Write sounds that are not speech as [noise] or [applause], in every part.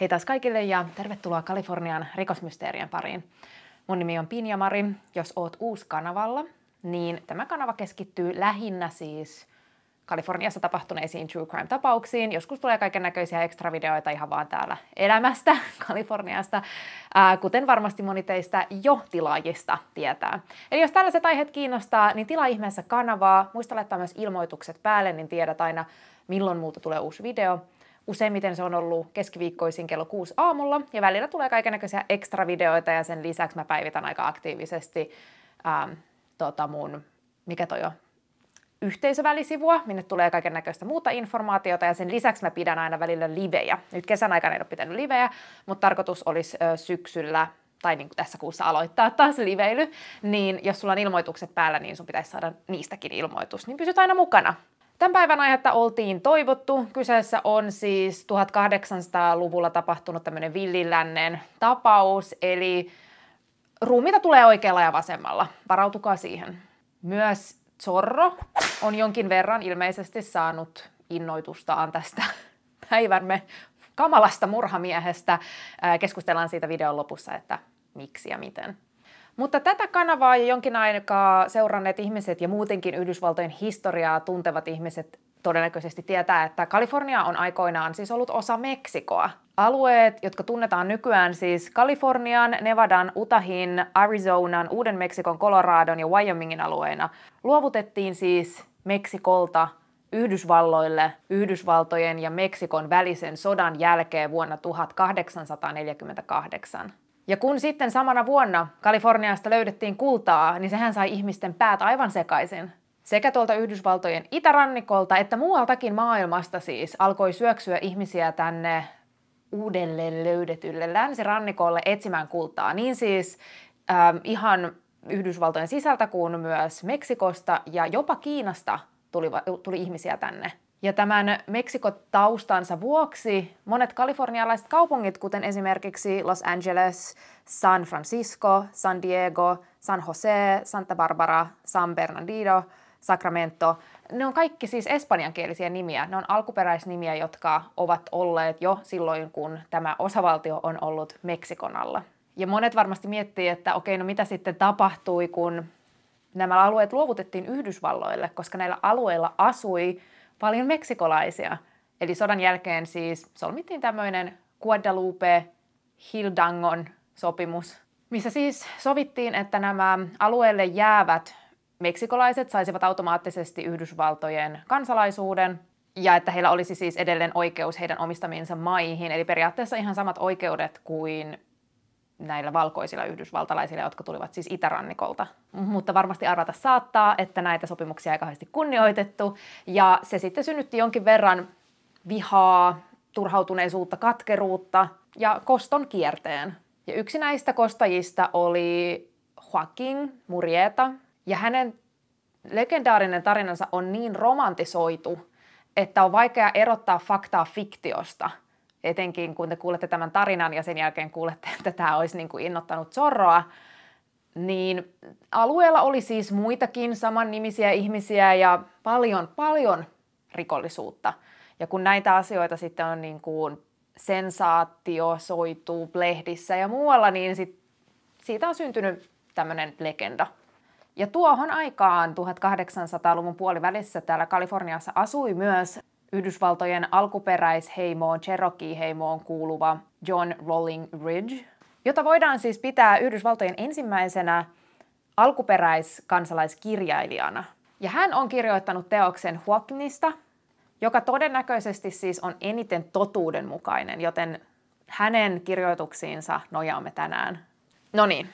Hei taas kaikille ja tervetuloa Kalifornian rikosmysteerien pariin. Mun nimi on Pinja Mari. Jos oot uusi kanavalla, niin tämä kanava keskittyy lähinnä siis Kaliforniassa tapahtuneisiin true crime-tapauksiin. Joskus tulee kaiken näköisiä ekstravideoita ihan vaan täällä elämästä [laughs] Kaliforniasta, kuten varmasti moni teistä jo tilaajista tietää. Eli jos tällaiset aiheet kiinnostaa, niin tilaa ihmeessä kanavaa. Muista laittaa myös ilmoitukset päälle, niin tiedät aina, milloin muuta tulee uusi video. Useimmiten se on ollut keskiviikkoisin kello 6 aamulla ja välillä tulee näköisiä ekstra videoita ja sen lisäksi mä päivitän aika aktiivisesti ähm, tota mun, mikä toi on, yhteisövälisivua, minne tulee kaiken näköistä muuta informaatiota ja sen lisäksi mä pidän aina välillä livejä. Nyt kesän aikana en ole pitänyt livejä, mutta tarkoitus olisi ö, syksyllä tai niin kuin tässä kuussa aloittaa taas liveily, niin jos sulla on ilmoitukset päällä, niin sun pitäisi saada niistäkin ilmoitus, niin pysyt aina mukana. Tämän päivän aihetta oltiin toivottu. Kyseessä on siis 1800-luvulla tapahtunut tämmöinen villilännen tapaus, eli ruumiita tulee oikealla ja vasemmalla. Varautukaa siihen. Myös Zorro on jonkin verran ilmeisesti saanut innoitustaan tästä [laughs] päivämme kamalasta murhamiehestä. Keskustellaan siitä videon lopussa, että miksi ja miten. Mutta tätä kanavaa ja jonkin aikaa seuranneet ihmiset ja muutenkin Yhdysvaltojen historiaa tuntevat ihmiset todennäköisesti tietää, että Kalifornia on aikoinaan siis ollut osa Meksikoa. Alueet, jotka tunnetaan nykyään siis Kalifornian, Nevadan, Utahin, Arizonan, Uuden-Meksikon, Coloradon ja Wyomingin alueena, luovutettiin siis Meksikolta Yhdysvalloille Yhdysvaltojen ja Meksikon välisen sodan jälkeen vuonna 1848. Ja kun sitten samana vuonna Kaliforniasta löydettiin kultaa, niin sehän sai ihmisten päät aivan sekaisin. Sekä tuolta Yhdysvaltojen itärannikolta että muualtakin maailmasta siis alkoi syöksyä ihmisiä tänne uudelleen löydetylle länsirannikolle etsimään kultaa. Niin siis ähm, ihan Yhdysvaltojen sisältä kuin myös Meksikosta ja jopa Kiinasta tuli, tuli ihmisiä tänne ja tämän Meksikotaustansa vuoksi monet kalifornialaiset kaupungit, kuten esimerkiksi Los Angeles, San Francisco, San Diego, San Jose, Santa Barbara, San Bernardino, Sacramento, ne on kaikki siis espanjankielisiä nimiä. Ne on alkuperäisnimiä, jotka ovat olleet jo silloin, kun tämä osavaltio on ollut Meksikon alla. Ja monet varmasti miettii, että okei, no mitä sitten tapahtui, kun nämä alueet luovutettiin Yhdysvalloille, koska näillä alueilla asui paljon meksikolaisia. Eli sodan jälkeen siis solmittiin tämmöinen Guadalupe-Hildangon sopimus, missä siis sovittiin, että nämä alueelle jäävät meksikolaiset saisivat automaattisesti Yhdysvaltojen kansalaisuuden ja että heillä olisi siis edelleen oikeus heidän omistamiinsa maihin, eli periaatteessa ihan samat oikeudet kuin näillä valkoisilla yhdysvaltalaisilla, jotka tulivat siis itärannikolta. Mutta varmasti arvata saattaa, että näitä sopimuksia ei kauheasti kunnioitettu, ja se sitten synnytti jonkin verran vihaa, turhautuneisuutta, katkeruutta ja koston kierteen. Ja yksi näistä kostajista oli Joaquin Murieta, ja hänen legendaarinen tarinansa on niin romantisoitu, että on vaikea erottaa faktaa fiktiosta – etenkin kun te kuulette tämän tarinan ja sen jälkeen kuulette, [laughs] että tämä olisi niin kuin innottanut Zorroa, niin alueella oli siis muitakin samannimisiä ihmisiä ja paljon, paljon rikollisuutta. Ja kun näitä asioita sitten on niin kuin sensaatio soituu lehdissä ja muualla, niin sit, siitä on syntynyt tämmöinen legenda. Ja tuohon aikaan 1800-luvun puolivälissä täällä Kaliforniassa asui myös Yhdysvaltojen alkuperäisheimoon, Cherokee-heimoon kuuluva John Rolling Ridge, jota voidaan siis pitää Yhdysvaltojen ensimmäisenä alkuperäiskansalaiskirjailijana. Ja hän on kirjoittanut teoksen Huaknista, joka todennäköisesti siis on eniten totuudenmukainen, joten hänen kirjoituksiinsa nojaamme tänään. No niin,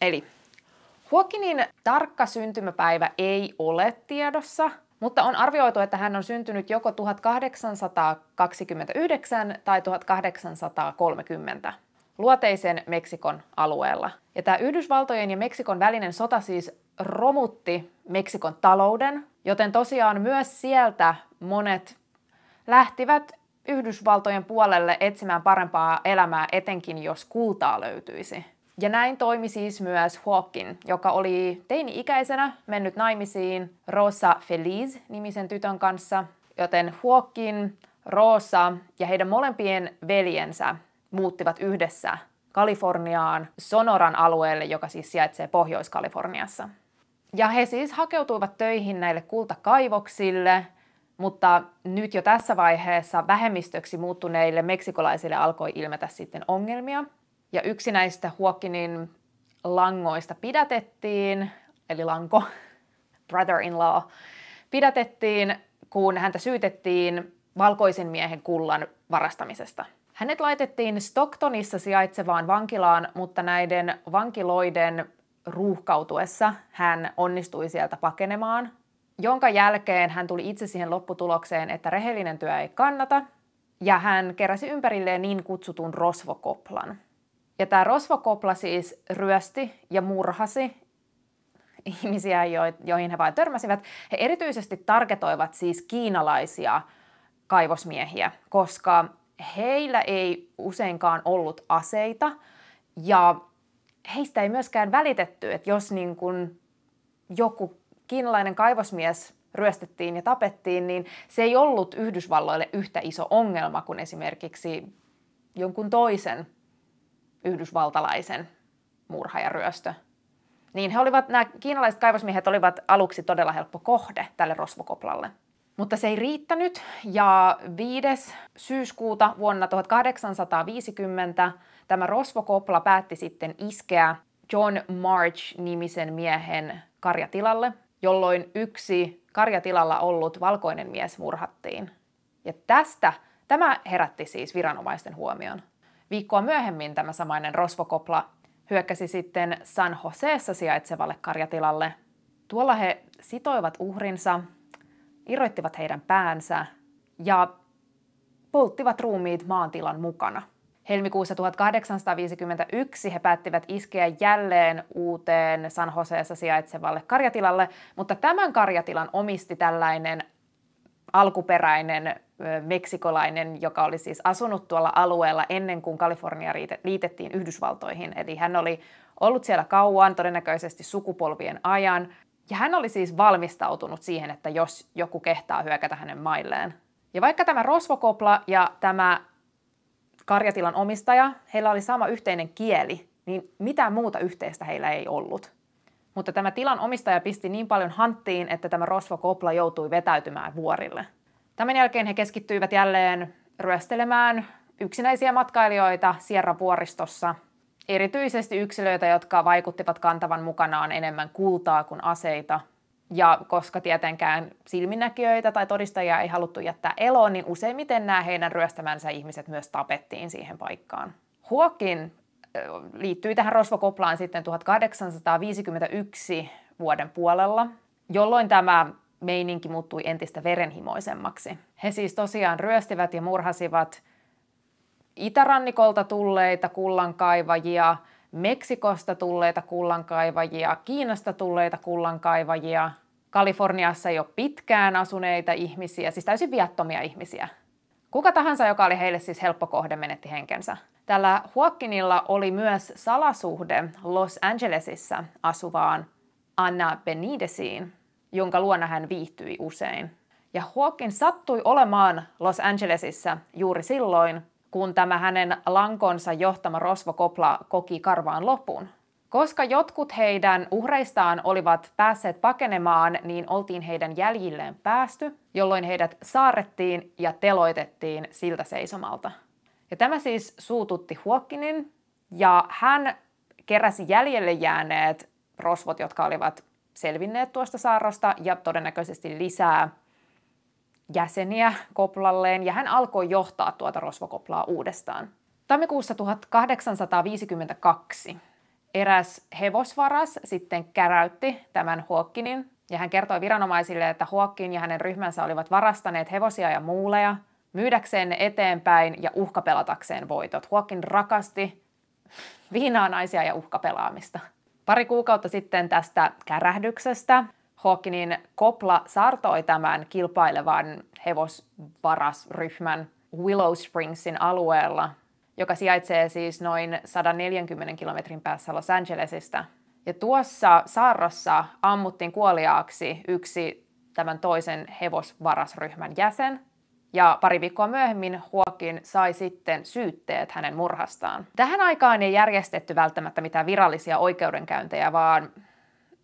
eli Huokinin tarkka syntymäpäivä ei ole tiedossa – mutta on arvioitu, että hän on syntynyt joko 1829 tai 1830 luoteisen Meksikon alueella. Ja tämä Yhdysvaltojen ja Meksikon välinen sota siis romutti Meksikon talouden, joten tosiaan myös sieltä monet lähtivät Yhdysvaltojen puolelle etsimään parempaa elämää, etenkin jos kultaa löytyisi. Ja näin toimi siis myös Hawkin, joka oli teini-ikäisenä mennyt naimisiin Rosa Feliz-nimisen tytön kanssa, joten Hawkin, Rosa ja heidän molempien veljensä muuttivat yhdessä Kaliforniaan, Sonoran alueelle, joka siis sijaitsee Pohjois-Kaliforniassa. Ja he siis hakeutuivat töihin näille kultakaivoksille, mutta nyt jo tässä vaiheessa vähemmistöksi muuttuneille meksikolaisille alkoi ilmetä sitten ongelmia – ja yksi näistä Huokinin langoista pidätettiin, eli lanko, [laughs] brother-in-law, pidätettiin, kun häntä syytettiin valkoisen miehen kullan varastamisesta. Hänet laitettiin Stocktonissa sijaitsevaan vankilaan, mutta näiden vankiloiden ruuhkautuessa hän onnistui sieltä pakenemaan, jonka jälkeen hän tuli itse siihen lopputulokseen, että rehellinen työ ei kannata, ja hän keräsi ympärilleen niin kutsutun rosvokoplan – ja tämä rosvokopla siis ryösti ja murhasi ihmisiä, joihin he vain törmäsivät. He erityisesti targetoivat siis kiinalaisia kaivosmiehiä, koska heillä ei useinkaan ollut aseita ja heistä ei myöskään välitetty, että jos niin kun joku kiinalainen kaivosmies ryöstettiin ja tapettiin, niin se ei ollut Yhdysvalloille yhtä iso ongelma kuin esimerkiksi jonkun toisen yhdysvaltalaisen murha ja ryöstö. Niin he olivat, nämä kiinalaiset kaivosmiehet olivat aluksi todella helppo kohde tälle rosvokoplalle. Mutta se ei riittänyt ja 5. syyskuuta vuonna 1850 tämä rosvokopla päätti sitten iskeä John March-nimisen miehen karjatilalle, jolloin yksi karjatilalla ollut valkoinen mies murhattiin. Ja tästä tämä herätti siis viranomaisten huomion. Viikkoa myöhemmin tämä samainen rosvokopla hyökkäsi sitten San Joseessa sijaitsevalle karjatilalle. Tuolla he sitoivat uhrinsa, irroittivat heidän päänsä ja polttivat ruumiit maantilan mukana. Helmikuussa 1851 he päättivät iskeä jälleen uuteen San Joseessa sijaitsevalle karjatilalle, mutta tämän karjatilan omisti tällainen alkuperäinen meksikolainen, joka oli siis asunut tuolla alueella ennen kuin Kalifornia liitettiin Yhdysvaltoihin. Eli hän oli ollut siellä kauan, todennäköisesti sukupolvien ajan. Ja hän oli siis valmistautunut siihen, että jos joku kehtaa hyökätä hänen mailleen. Ja vaikka tämä rosvokopla ja tämä karjatilan omistaja, heillä oli sama yhteinen kieli, niin mitä muuta yhteistä heillä ei ollut mutta tämä tilan omistaja pisti niin paljon hanttiin, että tämä rosvokopla joutui vetäytymään vuorille. Tämän jälkeen he keskittyivät jälleen ryöstelemään yksinäisiä matkailijoita Sierra-vuoristossa, erityisesti yksilöitä, jotka vaikuttivat kantavan mukanaan enemmän kultaa kuin aseita. Ja koska tietenkään silminnäkijöitä tai todistajia ei haluttu jättää eloon, niin useimmiten nämä heidän ryöstämänsä ihmiset myös tapettiin siihen paikkaan. Huokin liittyi tähän rosvokoplaan sitten 1851 vuoden puolella, jolloin tämä meininki muuttui entistä verenhimoisemmaksi. He siis tosiaan ryöstivät ja murhasivat itärannikolta tulleita kullankaivajia, Meksikosta tulleita kullankaivajia, Kiinasta tulleita kullankaivajia, Kaliforniassa jo pitkään asuneita ihmisiä, siis täysin viattomia ihmisiä. Kuka tahansa, joka oli heille siis helppo kohde, menetti henkensä. Tällä Huokkinilla oli myös salasuhde Los Angelesissa asuvaan Anna Benidesiin, jonka luona hän viihtyi usein. Ja Huokin sattui olemaan Los Angelesissa juuri silloin, kun tämä hänen lankonsa johtama rosvokopla koki karvaan lopun. Koska jotkut heidän uhreistaan olivat päässeet pakenemaan, niin oltiin heidän jäljilleen päästy, jolloin heidät saarrettiin ja teloitettiin siltä seisomalta. Ja tämä siis suututti Huokkinin, ja hän keräsi jäljelle jääneet rosvot, jotka olivat selvinneet tuosta saarrosta, ja todennäköisesti lisää jäseniä koplalleen, ja hän alkoi johtaa tuota rosvokoplaa uudestaan. Tammikuussa 1852 Eräs hevosvaras sitten käräytti tämän Huokkinin ja hän kertoi viranomaisille, että Huokkin ja hänen ryhmänsä olivat varastaneet hevosia ja muuleja myydäkseen ne eteenpäin ja uhkapelatakseen voitot. Huokkin rakasti viinaa, naisia ja uhkapelaamista. Pari kuukautta sitten tästä kärähdyksestä Huokkinin kopla sartoi tämän kilpailevan hevosvarasryhmän Willow Springsin alueella – joka sijaitsee siis noin 140 kilometrin päässä Los Angelesista. Ja tuossa saarrossa ammuttiin kuoliaaksi yksi tämän toisen hevosvarasryhmän jäsen, ja pari viikkoa myöhemmin Huokin sai sitten syytteet hänen murhastaan. Tähän aikaan ei järjestetty välttämättä mitään virallisia oikeudenkäyntejä, vaan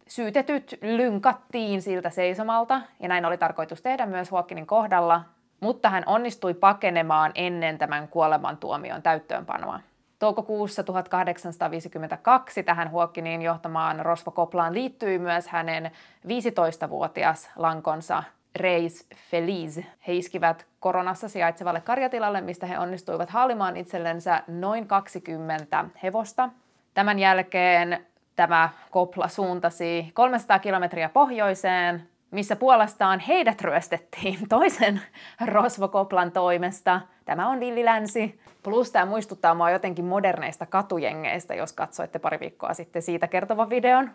syytetyt lynkattiin siltä seisomalta, ja näin oli tarkoitus tehdä myös Huokinin kohdalla, mutta hän onnistui pakenemaan ennen tämän kuolemantuomion täyttöönpanoa. Toukokuussa 1852 tähän Huokkiniin johtamaan Koplaan liittyi myös hänen 15-vuotias lankonsa Reis Feliz. He iskivät koronassa sijaitsevalle karjatilalle, mistä he onnistuivat haalimaan itsellensä noin 20 hevosta. Tämän jälkeen tämä kopla suuntasi 300 kilometriä pohjoiseen missä puolestaan heidät ryöstettiin [laughs] toisen rosvokoplan toimesta. Tämä on Länsi. Plus tämä muistuttaa mua jotenkin moderneista katujengeistä, jos katsoitte pari viikkoa sitten siitä kertovan videon.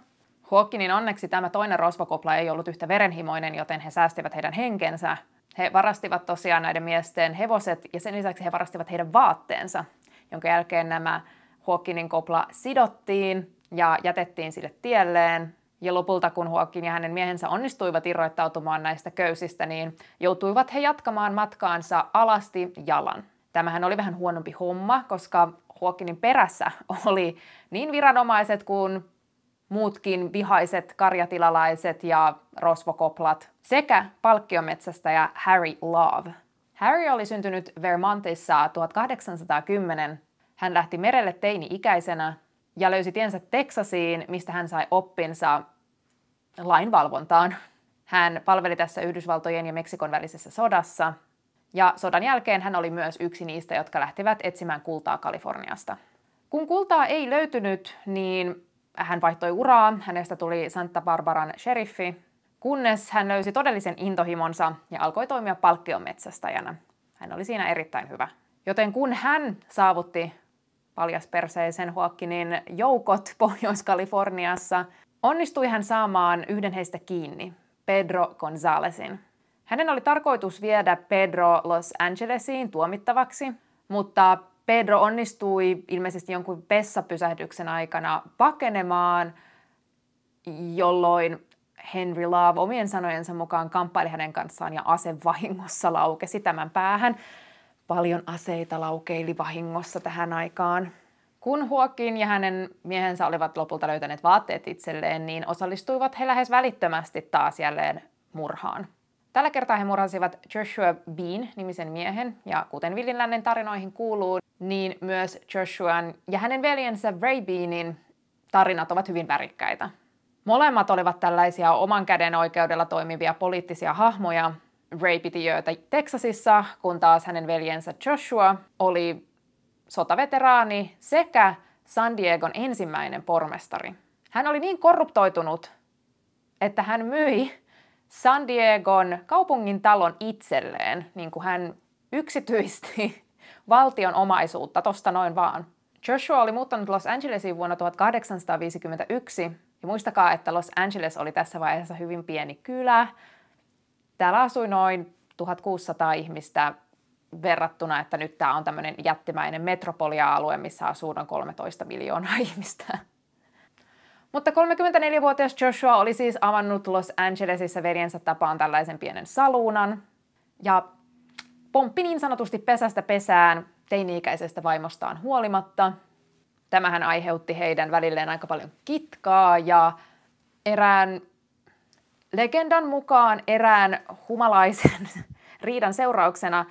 Huokkinin onneksi tämä toinen rosvokopla ei ollut yhtä verenhimoinen, joten he säästivät heidän henkensä. He varastivat tosiaan näiden miesten hevoset ja sen lisäksi he varastivat heidän vaatteensa, jonka jälkeen nämä Huokkinin kopla sidottiin ja jätettiin sille tielleen. Ja lopulta, kun Huokin ja hänen miehensä onnistuivat irroittautumaan näistä köysistä, niin joutuivat he jatkamaan matkaansa alasti jalan. Tämähän oli vähän huonompi homma, koska Huokinin perässä [laughs] oli niin viranomaiset kuin muutkin vihaiset karjatilalaiset ja rosvokoplat sekä palkkiometsästäjä Harry Love. Harry oli syntynyt Vermontissa 1810. Hän lähti merelle teini-ikäisenä ja löysi tiensä Teksasiin, mistä hän sai oppinsa lainvalvontaan. Hän palveli tässä Yhdysvaltojen ja Meksikon välisessä sodassa, ja sodan jälkeen hän oli myös yksi niistä, jotka lähtivät etsimään kultaa Kaliforniasta. Kun kultaa ei löytynyt, niin hän vaihtoi uraa, hänestä tuli Santa Barbaran sheriffi, kunnes hän löysi todellisen intohimonsa ja alkoi toimia palkkiometsästäjänä. Hän oli siinä erittäin hyvä. Joten kun hän saavutti perseisen Huokkinin joukot [laughs] Pohjois-Kaliforniassa, onnistui hän saamaan yhden heistä kiinni, Pedro Gonzalesin. Hänen oli tarkoitus viedä Pedro Los Angelesiin tuomittavaksi, mutta Pedro onnistui ilmeisesti jonkun vessapysähdyksen aikana pakenemaan, jolloin Henry Love omien sanojensa mukaan kamppaili hänen kanssaan ja ase vahingossa laukesi tämän päähän. Paljon aseita laukeili vahingossa tähän aikaan. Kun Huokin ja hänen miehensä olivat lopulta löytäneet vaatteet itselleen, niin osallistuivat he lähes välittömästi taas jälleen murhaan. Tällä kertaa he murhasivat Joshua Bean nimisen miehen, ja kuten Villin lännen tarinoihin kuuluu, niin myös Joshuan ja hänen veljensä Ray Beanin tarinat ovat hyvin värikkäitä. Molemmat olivat tällaisia oman käden oikeudella toimivia poliittisia hahmoja, Ray piti jöötä Teksasissa, kun taas hänen veljensä Joshua oli sotaveteraani sekä San Diegon ensimmäinen pormestari. Hän oli niin korruptoitunut, että hän myi San Diegon kaupungin talon itselleen, niin kuin hän yksityisti [laughs] valtion omaisuutta, tosta noin vaan. Joshua oli muuttanut Los Angelesiin vuonna 1851, ja muistakaa, että Los Angeles oli tässä vaiheessa hyvin pieni kylä, Täällä asui noin 1600 ihmistä verrattuna, että nyt tämä on tämmöinen jättimäinen metropolia-alue, missä asuu noin 13 miljoonaa [laughs] ihmistä. Mutta 34-vuotias Joshua oli siis avannut Los Angelesissa veljensä tapaan tällaisen pienen saluunan ja pomppi niin sanotusti pesästä pesään teini-ikäisestä vaimostaan huolimatta. Tämähän aiheutti heidän välilleen aika paljon kitkaa ja erään Legendan mukaan erään humalaisen [laughs] riidan seurauksena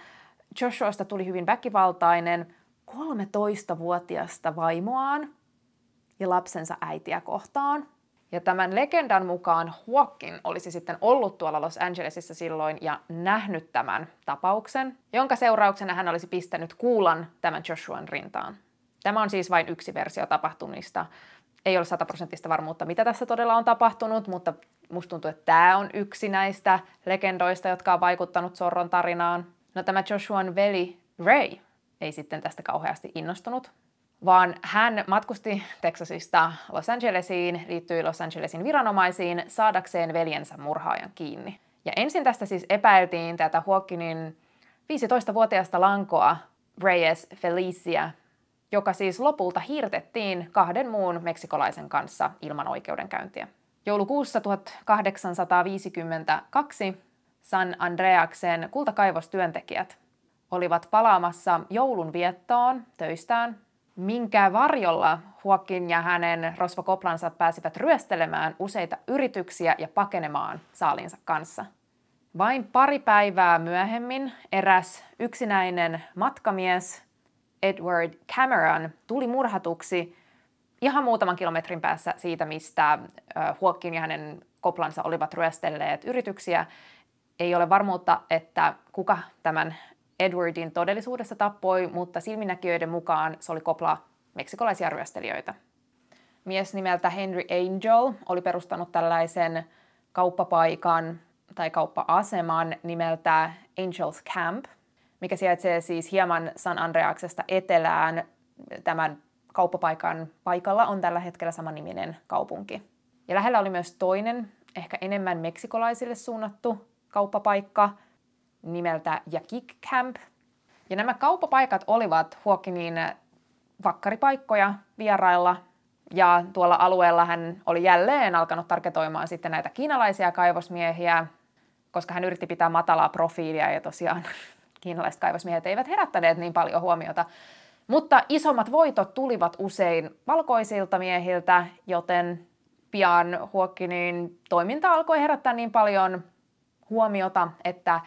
Joshuasta tuli hyvin väkivaltainen 13-vuotiasta vaimoaan ja lapsensa äitiä kohtaan. Ja tämän legendan mukaan Huokin olisi sitten ollut tuolla Los Angelesissa silloin ja nähnyt tämän tapauksen, jonka seurauksena hän olisi pistänyt kuulan tämän Joshuan rintaan. Tämä on siis vain yksi versio tapahtumista. Ei ole sataprosenttista varmuutta, mitä tässä todella on tapahtunut, mutta musta tuntuu, että tämä on yksi näistä legendoista, jotka on vaikuttanut Sorron tarinaan. No tämä Joshuan veli Ray ei sitten tästä kauheasti innostunut, vaan hän matkusti Texasista Los Angelesiin, liittyi Los Angelesin viranomaisiin saadakseen veljensä murhaajan kiinni. Ja ensin tästä siis epäiltiin tätä Huokinin 15-vuotiaasta lankoa Reyes Felicia, joka siis lopulta hirtettiin kahden muun meksikolaisen kanssa ilman oikeudenkäyntiä. Joulukuussa 1852 San Andreaksen kultakaivostyöntekijät olivat palaamassa joulun viettoon töistään, minkä varjolla Huokin ja hänen rosvokoplansa pääsivät ryöstelemään useita yrityksiä ja pakenemaan saalinsa kanssa. Vain pari päivää myöhemmin eräs yksinäinen matkamies Edward Cameron tuli murhatuksi ihan muutaman kilometrin päässä siitä, mistä Huokkin ja hänen koplansa olivat ryöstelleet yrityksiä. Ei ole varmuutta, että kuka tämän Edwardin todellisuudessa tappoi, mutta silminnäkijöiden mukaan se oli kopla meksikolaisia ryöstelijöitä. Mies nimeltä Henry Angel oli perustanut tällaisen kauppapaikan tai kauppa-aseman nimeltä Angel's Camp, mikä sijaitsee siis hieman San Andreaksesta etelään tämän kauppapaikan paikalla on tällä hetkellä samaniminen kaupunki. Ja lähellä oli myös toinen, ehkä enemmän meksikolaisille suunnattu kauppapaikka nimeltä Yakik Camp. Ja nämä kauppapaikat olivat Huokinin vakkaripaikkoja vierailla, ja tuolla alueella hän oli jälleen alkanut tarketoimaan sitten näitä kiinalaisia kaivosmiehiä, koska hän yritti pitää matalaa profiilia ja tosiaan [laughs] kiinalaiset kaivosmiehet eivät herättäneet niin paljon huomiota mutta isommat voitot tulivat usein valkoisilta miehiltä, joten pian Huokkinin toiminta alkoi herättää niin paljon huomiota, että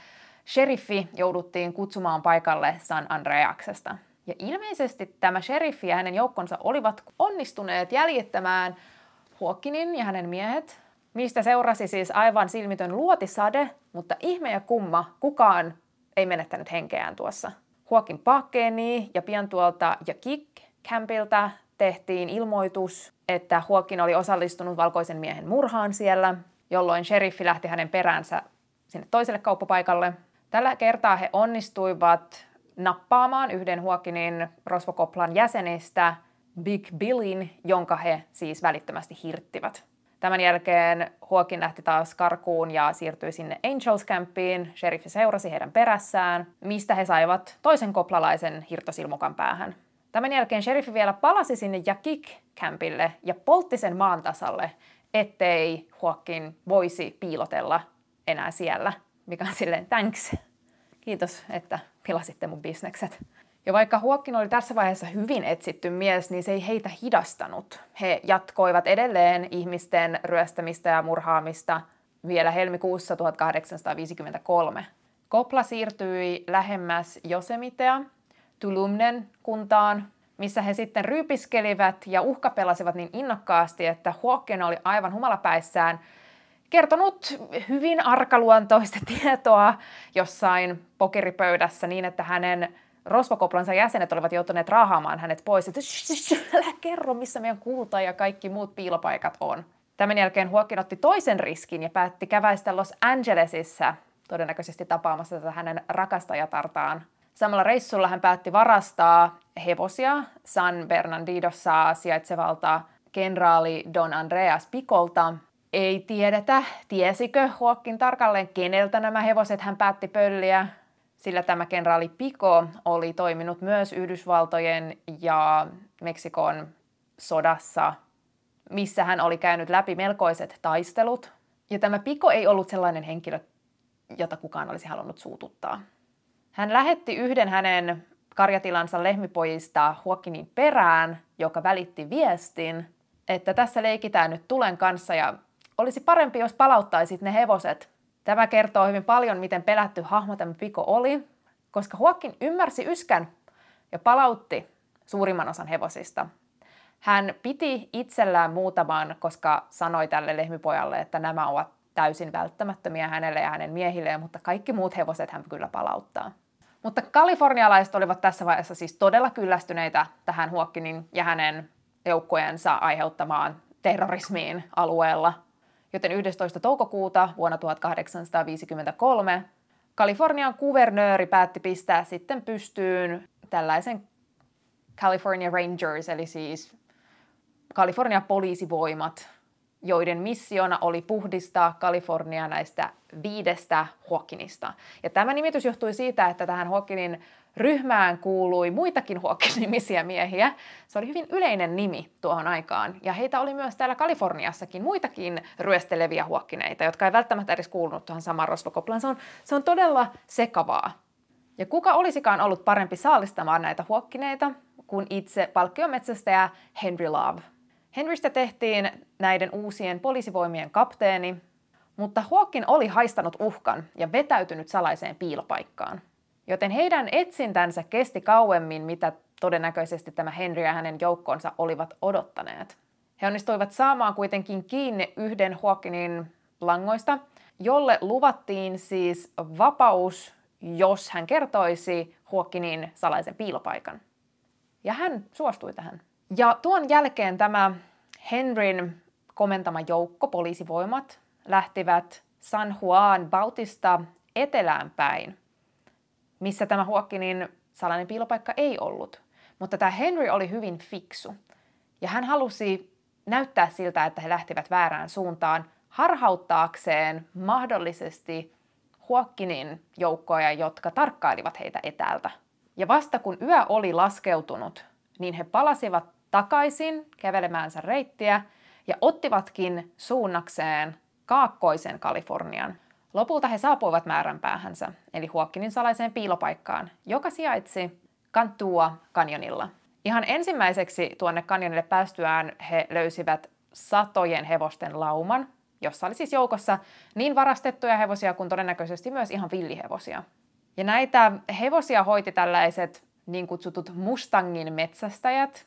sheriffi jouduttiin kutsumaan paikalle San Andreaksesta. Ja ilmeisesti tämä sheriffi ja hänen joukkonsa olivat onnistuneet jäljittämään Huokkinin ja hänen miehet, mistä seurasi siis aivan silmitön luotisade, mutta ihme ja kumma, kukaan ei menettänyt henkeään tuossa Huokin pakeni ja tuolta ja Kick Campilta tehtiin ilmoitus, että Huokin oli osallistunut valkoisen miehen murhaan siellä, jolloin sheriffi lähti hänen peräänsä sinne toiselle kauppapaikalle. Tällä kertaa he onnistuivat nappaamaan yhden Huokinin rosvokoplan jäsenistä, Big Billin, jonka he siis välittömästi hirttivät. Tämän jälkeen Huokin lähti taas karkuun ja siirtyi sinne Angels Campiin. Sheriffi seurasi heidän perässään, mistä he saivat toisen koplalaisen hirtosilmukan päähän. Tämän jälkeen sheriffi vielä palasi sinne Jakik Campille ja poltti sen maan tasalle, ettei Huokin voisi piilotella enää siellä, mikä on silleen thanks. Kiitos, että pilasitte mun bisnekset. Ja vaikka Huokkin oli tässä vaiheessa hyvin etsitty mies, niin se ei heitä hidastanut. He jatkoivat edelleen ihmisten ryöstämistä ja murhaamista vielä helmikuussa 1853. Kopla siirtyi lähemmäs Josemitea, Tulumnen kuntaan, missä he sitten ryypiskelivät ja uhkapelasivat niin innokkaasti, että Huokken oli aivan humalapäissään kertonut hyvin arkaluontoista [laughs] tietoa jossain pokeripöydässä niin, että hänen rosvokoplansa jäsenet olivat joutuneet raahaamaan hänet pois, että älä kerro, missä meidän kulta ja kaikki muut piilopaikat on. Tämän jälkeen Huokin otti toisen riskin ja päätti käväistä Los Angelesissa, todennäköisesti tapaamassa tätä hänen rakastajatartaan. Samalla reissulla hän päätti varastaa hevosia San Bernardidossa sijaitsevalta kenraali Don Andreas Pikolta. Ei tiedetä, tiesikö huokin tarkalleen, keneltä nämä hevoset hän päätti pölliä, sillä tämä kenraali Pico oli toiminut myös Yhdysvaltojen ja Meksikon sodassa, missä hän oli käynyt läpi melkoiset taistelut. Ja tämä Pico ei ollut sellainen henkilö, jota kukaan olisi halunnut suututtaa. Hän lähetti yhden hänen karjatilansa lehmipojista Huokinin perään, joka välitti viestin, että tässä leikitään nyt tulen kanssa ja olisi parempi, jos palauttaisit ne hevoset Tämä kertoo hyvin paljon, miten pelätty hahmo tämä Piko oli, koska Huokin ymmärsi yskän ja palautti suurimman osan hevosista. Hän piti itsellään muutaman, koska sanoi tälle lehmipojalle, että nämä ovat täysin välttämättömiä hänelle ja hänen miehilleen, mutta kaikki muut hevoset hän kyllä palauttaa. Mutta kalifornialaiset olivat tässä vaiheessa siis todella kyllästyneitä tähän Huokkinin ja hänen joukkojensa aiheuttamaan terrorismiin alueella – joten 11. toukokuuta vuonna 1853 Kalifornian kuvernööri päätti pistää sitten pystyyn tällaisen California Rangers, eli siis Kalifornian poliisivoimat joiden missiona oli puhdistaa Kalifornia näistä viidestä Hawkinista. Ja tämä nimitys johtui siitä, että tähän Hawkinin ryhmään kuului muitakin Hawkin-nimisiä miehiä. Se oli hyvin yleinen nimi tuohon aikaan. Ja heitä oli myös täällä Kaliforniassakin muitakin ryösteleviä huokkineita, jotka ei välttämättä edes kuulunut tuohon samaan rosvokoplaan. Se on, se on todella sekavaa. Ja kuka olisikaan ollut parempi saalistamaan näitä huokkineita kuin itse palkkiometsästäjä Henry Love. Henrystä tehtiin näiden uusien poliisivoimien kapteeni, mutta Huokin oli haistanut uhkan ja vetäytynyt salaiseen piilopaikkaan. Joten heidän etsintänsä kesti kauemmin, mitä todennäköisesti tämä Henry ja hänen joukkonsa olivat odottaneet. He onnistuivat saamaan kuitenkin kiinni yhden Huokinin langoista, jolle luvattiin siis vapaus, jos hän kertoisi Huokinin salaisen piilopaikan. Ja hän suostui tähän. Ja tuon jälkeen tämä Henryn komentama joukko, poliisivoimat, lähtivät San Juan Bautista etelään päin, missä tämä Huokkinin salainen piilopaikka ei ollut. Mutta tämä Henry oli hyvin fiksu. Ja hän halusi näyttää siltä, että he lähtivät väärään suuntaan harhauttaakseen mahdollisesti Huokkinin joukkoja, jotka tarkkailivat heitä etäältä. Ja vasta kun yö oli laskeutunut, niin he palasivat takaisin kävelemäänsä reittiä ja ottivatkin suunnakseen kaakkoisen Kalifornian. Lopulta he saapuivat määränpäähänsä, eli Huokkinin salaiseen piilopaikkaan, joka sijaitsi Kantua kanjonilla. Ihan ensimmäiseksi tuonne kanjonille päästyään he löysivät satojen hevosten lauman, jossa oli siis joukossa niin varastettuja hevosia kuin todennäköisesti myös ihan villihevosia. Ja näitä hevosia hoiti tällaiset niin kutsutut Mustangin metsästäjät,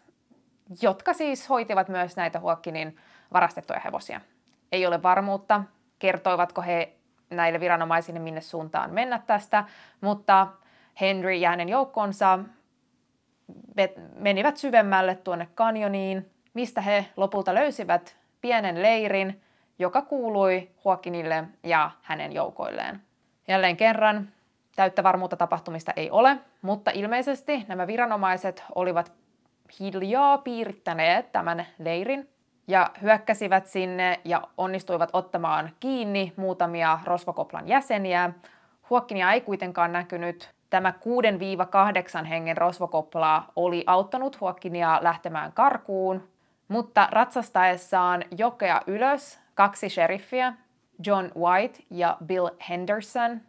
jotka siis hoitivat myös näitä Huokkinin varastettuja hevosia. Ei ole varmuutta, kertoivatko he näille viranomaisille, minne suuntaan mennä tästä, mutta Henry ja hänen joukkonsa menivät syvemmälle tuonne kanjoniin, mistä he lopulta löysivät pienen leirin, joka kuului Huokinille ja hänen joukoilleen. Jälleen kerran, täyttä varmuutta tapahtumista ei ole, mutta ilmeisesti nämä viranomaiset olivat hiljaa piirittäneet tämän leirin ja hyökkäsivät sinne ja onnistuivat ottamaan kiinni muutamia rosvokoplan jäseniä. Huokkinia ei kuitenkaan näkynyt. Tämä 6-8 hengen rosvokopla oli auttanut Huokkinia lähtemään karkuun, mutta ratsastaessaan jokea ylös kaksi sheriffiä, John White ja Bill Henderson,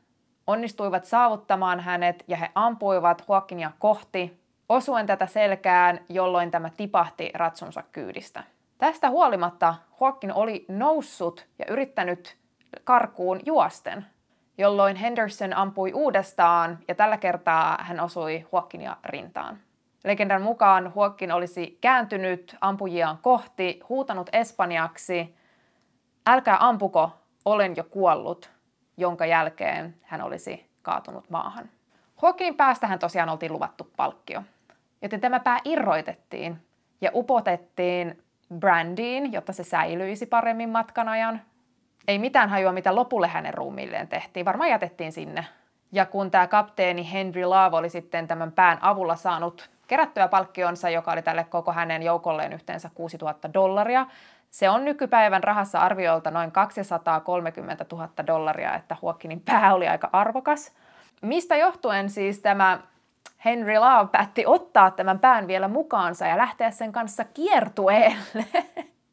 onnistuivat saavuttamaan hänet ja he ampuivat huokkinia kohti, osuen tätä selkään, jolloin tämä tipahti ratsunsa kyydistä. Tästä huolimatta Huokkin oli noussut ja yrittänyt karkuun juosten, jolloin Henderson ampui uudestaan ja tällä kertaa hän osui Joaquinia rintaan. Legendan mukaan Huokkin olisi kääntynyt ampujiaan kohti, huutanut espanjaksi, älkää ampuko, olen jo kuollut, jonka jälkeen hän olisi kaatunut maahan. Joaquin päästä hän tosiaan oltiin luvattu palkkio. Joten tämä pää irroitettiin ja upotettiin brändiin, jotta se säilyisi paremmin matkan ajan. Ei mitään hajua, mitä lopulle hänen ruumiilleen tehtiin. Varmaan jätettiin sinne. Ja kun tämä kapteeni Henry Love oli sitten tämän pään avulla saanut kerättyä palkkionsa, joka oli tälle koko hänen joukolleen yhteensä 6000 dollaria, se on nykypäivän rahassa arviolta noin 230 000 dollaria, että Huokkinin pää oli aika arvokas. Mistä johtuen siis tämä Henry Law päätti ottaa tämän pään vielä mukaansa ja lähteä sen kanssa kiertueelle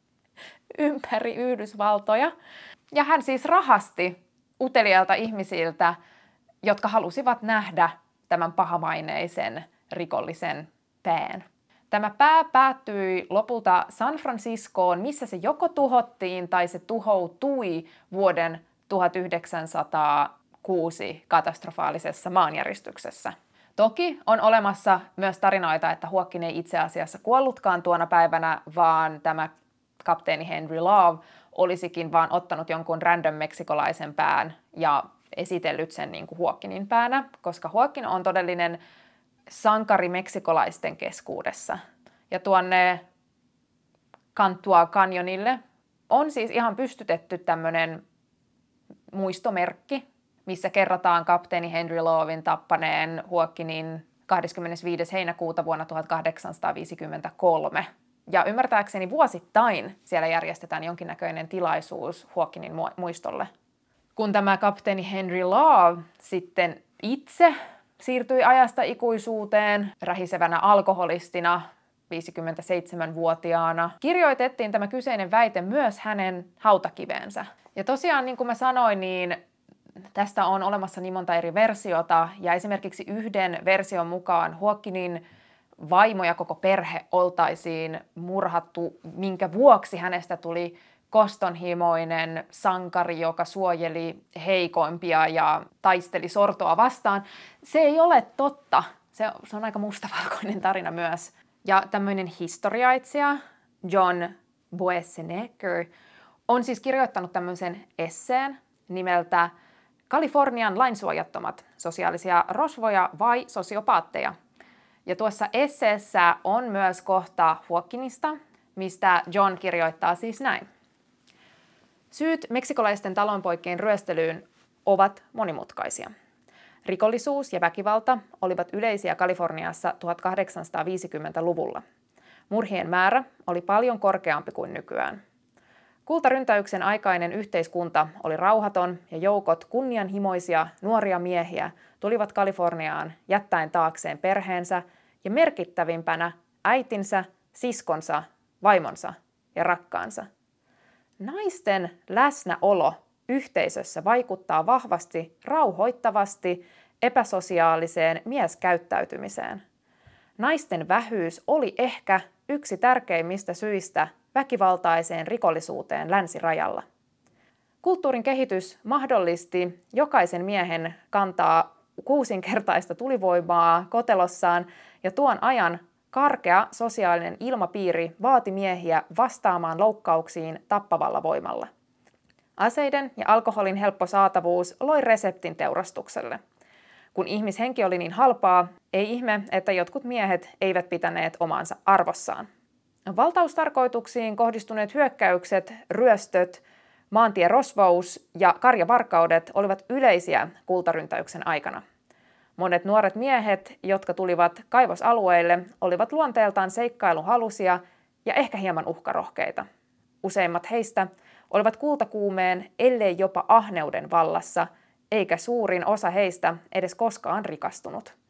[laughs] ympäri Yhdysvaltoja. Ja hän siis rahasti uteliailta ihmisiltä, jotka halusivat nähdä tämän pahamaineisen rikollisen pään. Tämä pää päättyi lopulta San Franciscoon, missä se joko tuhottiin tai se tuhoutui vuoden 1906 katastrofaalisessa maanjäristyksessä. Toki on olemassa myös tarinoita, että Huokkin ei itse asiassa kuollutkaan tuona päivänä, vaan tämä kapteeni Henry Love olisikin vaan ottanut jonkun random meksikolaisen pään ja esitellyt sen niin kuin Huokkinin päänä, koska Huokkin on todellinen sankari meksikolaisten keskuudessa. Ja tuonne Kantua kanjonille on siis ihan pystytetty tämmöinen muistomerkki missä kerrotaan kapteeni Henry Lawin tappaneen Huokkinin 25. heinäkuuta vuonna 1853. Ja ymmärtääkseni vuosittain siellä järjestetään jonkinnäköinen tilaisuus Huokkinin muistolle. Kun tämä kapteeni Henry Law sitten itse siirtyi ajasta ikuisuuteen rähisevänä alkoholistina 57-vuotiaana, kirjoitettiin tämä kyseinen väite myös hänen hautakiveensä. Ja tosiaan, niin kuin mä sanoin, niin tästä on olemassa niin monta eri versiota ja esimerkiksi yhden version mukaan Huokkinin vaimo ja koko perhe oltaisiin murhattu, minkä vuoksi hänestä tuli kostonhimoinen sankari, joka suojeli heikoimpia ja taisteli sortoa vastaan. Se ei ole totta. Se, se on aika mustavalkoinen tarina myös. Ja tämmöinen historiaitsija John Boessenecker on siis kirjoittanut tämmöisen esseen nimeltä Kalifornian lainsuojattomat, sosiaalisia rosvoja vai sosiopaatteja. Ja tuossa esseessä on myös kohta Huokkinista, mistä John kirjoittaa siis näin. Syyt meksikolaisten talonpoikien ryöstelyyn ovat monimutkaisia. Rikollisuus ja väkivalta olivat yleisiä Kaliforniassa 1850-luvulla. Murhien määrä oli paljon korkeampi kuin nykyään – Kultaryntäyksen aikainen yhteiskunta oli rauhaton ja joukot kunnianhimoisia nuoria miehiä tulivat Kaliforniaan jättäen taakseen perheensä ja merkittävimpänä äitinsä, siskonsa, vaimonsa ja rakkaansa. Naisten läsnäolo yhteisössä vaikuttaa vahvasti, rauhoittavasti epäsosiaaliseen mieskäyttäytymiseen. Naisten vähyys oli ehkä yksi tärkeimmistä syistä väkivaltaiseen rikollisuuteen länsirajalla. Kulttuurin kehitys mahdollisti jokaisen miehen kantaa kuusinkertaista tulivoimaa kotelossaan ja tuon ajan karkea sosiaalinen ilmapiiri vaati miehiä vastaamaan loukkauksiin tappavalla voimalla. Aseiden ja alkoholin helppo saatavuus loi reseptin teurastukselle. Kun ihmishenki oli niin halpaa, ei ihme, että jotkut miehet eivät pitäneet omaansa arvossaan. Valtaustarkoituksiin kohdistuneet hyökkäykset, ryöstöt, maantierosvaus ja karjavarkaudet olivat yleisiä kultaryntäyksen aikana. Monet nuoret miehet, jotka tulivat kaivosalueille, olivat luonteeltaan seikkailuhalusia ja ehkä hieman uhkarohkeita. Useimmat heistä olivat kultakuumeen, ellei jopa ahneuden vallassa, eikä suurin osa heistä edes koskaan rikastunut.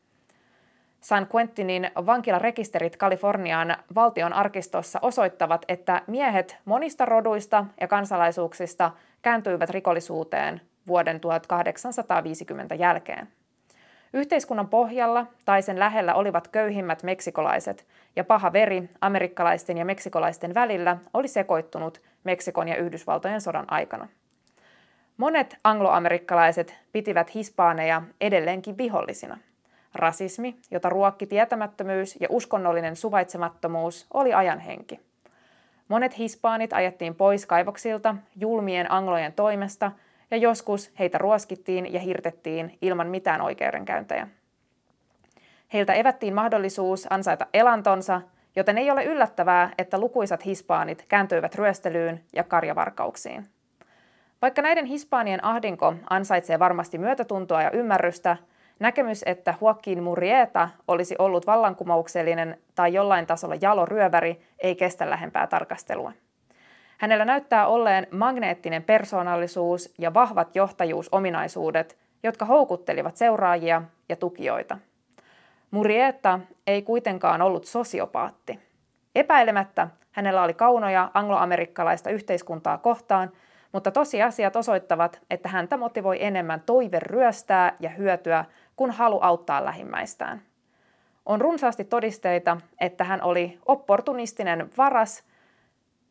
San Quentinin vankilarekisterit Kalifornian valtion arkistossa osoittavat, että miehet monista roduista ja kansalaisuuksista kääntyivät rikollisuuteen vuoden 1850 jälkeen. Yhteiskunnan pohjalla tai sen lähellä olivat köyhimmät meksikolaiset, ja paha veri amerikkalaisten ja meksikolaisten välillä oli sekoittunut Meksikon ja Yhdysvaltojen sodan aikana. Monet angloamerikkalaiset pitivät hispaaneja edelleenkin vihollisina – Rasismi, jota ruokki tietämättömyys ja uskonnollinen suvaitsemattomuus, oli ajanhenki. Monet hispaanit ajettiin pois kaivoksilta julmien anglojen toimesta ja joskus heitä ruoskittiin ja hirtettiin ilman mitään oikeudenkäyntejä. Heiltä evättiin mahdollisuus ansaita elantonsa, joten ei ole yllättävää, että lukuisat hispaanit kääntyivät ryöstelyyn ja karjavarkauksiin. Vaikka näiden hispaanien ahdinko ansaitsee varmasti myötätuntoa ja ymmärrystä – Näkemys, että Joaquin Murrieta olisi ollut vallankumouksellinen tai jollain tasolla jalo ryöväri, ei kestä lähempää tarkastelua. Hänellä näyttää olleen magneettinen persoonallisuus ja vahvat johtajuusominaisuudet, jotka houkuttelivat seuraajia ja tukijoita. Murrieta ei kuitenkaan ollut sosiopaatti. Epäilemättä hänellä oli kaunoja angloamerikkalaista yhteiskuntaa kohtaan, mutta tosiasiat osoittavat, että häntä motivoi enemmän toive ryöstää ja hyötyä kun halu auttaa lähimmäistään. On runsaasti todisteita, että hän oli opportunistinen varas,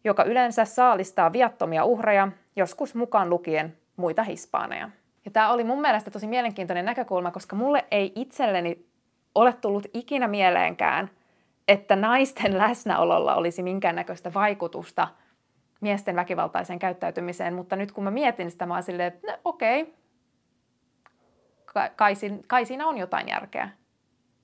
joka yleensä saalistaa viattomia uhreja, joskus mukaan lukien muita hispaaneja. Ja tämä oli mun mielestä tosi mielenkiintoinen näkökulma, koska mulle ei itselleni ole tullut ikinä mieleenkään, että naisten läsnäololla olisi minkäännäköistä vaikutusta miesten väkivaltaiseen käyttäytymiseen, mutta nyt kun mä mietin sitä, mä oon silleen, että no, okei, okay, kai, kai siinä on jotain järkeä.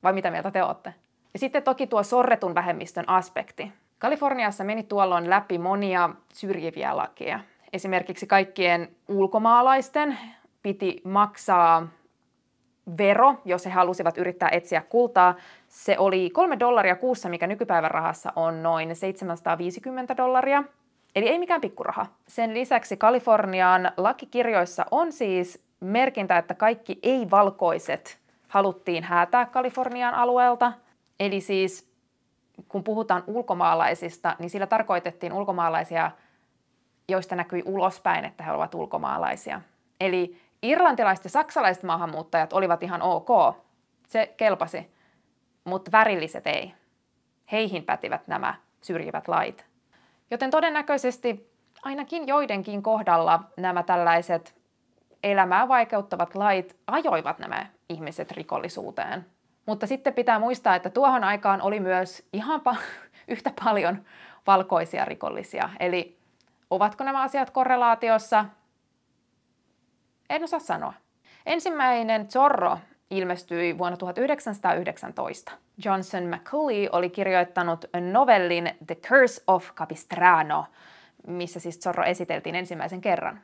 Vai mitä mieltä te olette? Ja sitten toki tuo sorretun vähemmistön aspekti. Kaliforniassa meni tuolloin läpi monia syrjiviä lakeja. Esimerkiksi kaikkien ulkomaalaisten piti maksaa vero, jos he halusivat yrittää etsiä kultaa. Se oli 3 dollaria kuussa, mikä nykypäivän rahassa on noin 750 dollaria. Eli ei mikään pikkuraha. Sen lisäksi Kalifornian lakikirjoissa on siis merkintä, että kaikki ei-valkoiset haluttiin häätää Kalifornian alueelta. Eli siis kun puhutaan ulkomaalaisista, niin sillä tarkoitettiin ulkomaalaisia, joista näkyi ulospäin, että he ovat ulkomaalaisia. Eli irlantilaiset ja saksalaiset maahanmuuttajat olivat ihan ok, se kelpasi, mutta värilliset ei. Heihin pätivät nämä syrjivät lait. Joten todennäköisesti ainakin joidenkin kohdalla nämä tällaiset elämää vaikeuttavat lait ajoivat nämä ihmiset rikollisuuteen. Mutta sitten pitää muistaa, että tuohon aikaan oli myös ihan pa- [laughs] yhtä paljon valkoisia rikollisia. Eli ovatko nämä asiat korrelaatiossa? En osaa sanoa. Ensimmäinen Zorro ilmestyi vuonna 1919. Johnson McCulley oli kirjoittanut novellin The Curse of Capistrano, missä siis Zorro esiteltiin ensimmäisen kerran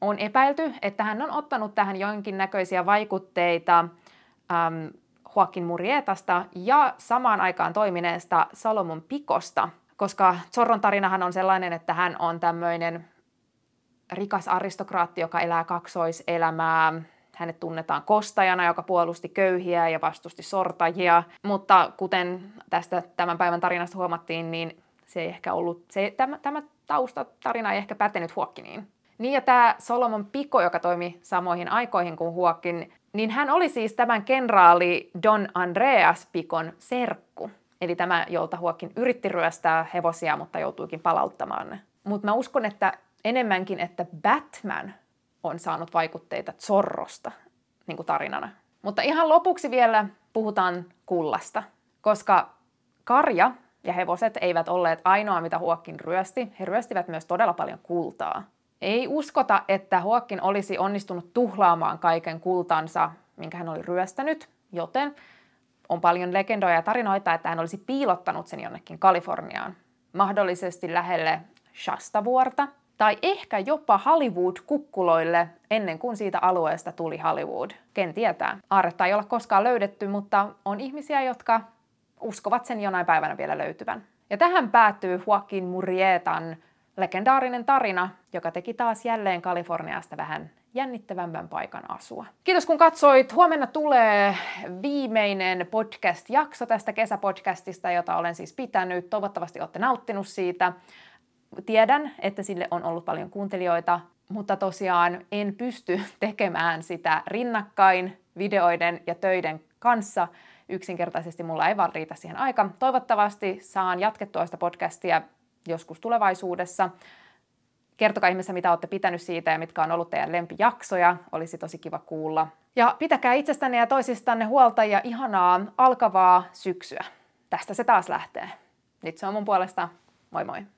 on epäilty, että hän on ottanut tähän jonkinnäköisiä vaikutteita äm, Joaquin Murietasta ja samaan aikaan toimineesta Salomon Pikosta, koska Zorron tarinahan on sellainen, että hän on tämmöinen rikas aristokraatti, joka elää kaksoiselämää. Hänet tunnetaan kostajana, joka puolusti köyhiä ja vastusti sortajia, mutta kuten tästä tämän päivän tarinasta huomattiin, niin se ei ehkä ollut, se, tämä, tämä taustatarina ei ehkä pätenyt Huokkiniin. Niin ja tämä Solomon Piko, joka toimi samoihin aikoihin kuin Huokin, niin hän oli siis tämän kenraali Don Andreas Pikon serkku. Eli tämä, jolta Huokin yritti ryöstää hevosia, mutta joutuikin palauttamaan ne. Mutta mä uskon, että enemmänkin, että Batman on saanut vaikutteita Zorrosta niin kuin tarinana. Mutta ihan lopuksi vielä puhutaan kullasta, koska karja ja hevoset eivät olleet ainoa, mitä Huokin ryösti. He ryöstivät myös todella paljon kultaa. Ei uskota, että Huokkin olisi onnistunut tuhlaamaan kaiken kultansa, minkä hän oli ryöstänyt, joten on paljon legendoja ja tarinoita, että hän olisi piilottanut sen jonnekin Kaliforniaan, mahdollisesti lähelle Shastavuorta tai ehkä jopa Hollywood-kukkuloille ennen kuin siitä alueesta tuli Hollywood. Ken tietää. Aaretta ei olla koskaan löydetty, mutta on ihmisiä, jotka uskovat sen jonain päivänä vielä löytyvän. Ja tähän päättyy Joaquin Murietan Legendaarinen tarina, joka teki taas jälleen Kaliforniasta vähän jännittävämmän paikan asua. Kiitos kun katsoit. Huomenna tulee viimeinen podcast-jakso tästä kesäpodcastista, jota olen siis pitänyt. Toivottavasti olette nauttinut siitä. Tiedän, että sille on ollut paljon kuuntelijoita, mutta tosiaan en pysty [laughs] tekemään sitä rinnakkain videoiden ja töiden kanssa. Yksinkertaisesti mulla ei vaan riitä siihen aika. Toivottavasti saan jatkettua sitä podcastia joskus tulevaisuudessa. Kertokaa ihmeessä, mitä olette pitänyt siitä ja mitkä on ollut teidän lempijaksoja. Olisi tosi kiva kuulla. Ja pitäkää itsestänne ja toisistanne huolta ja ihanaa alkavaa syksyä. Tästä se taas lähtee. Nyt se on mun puolesta. Moi moi!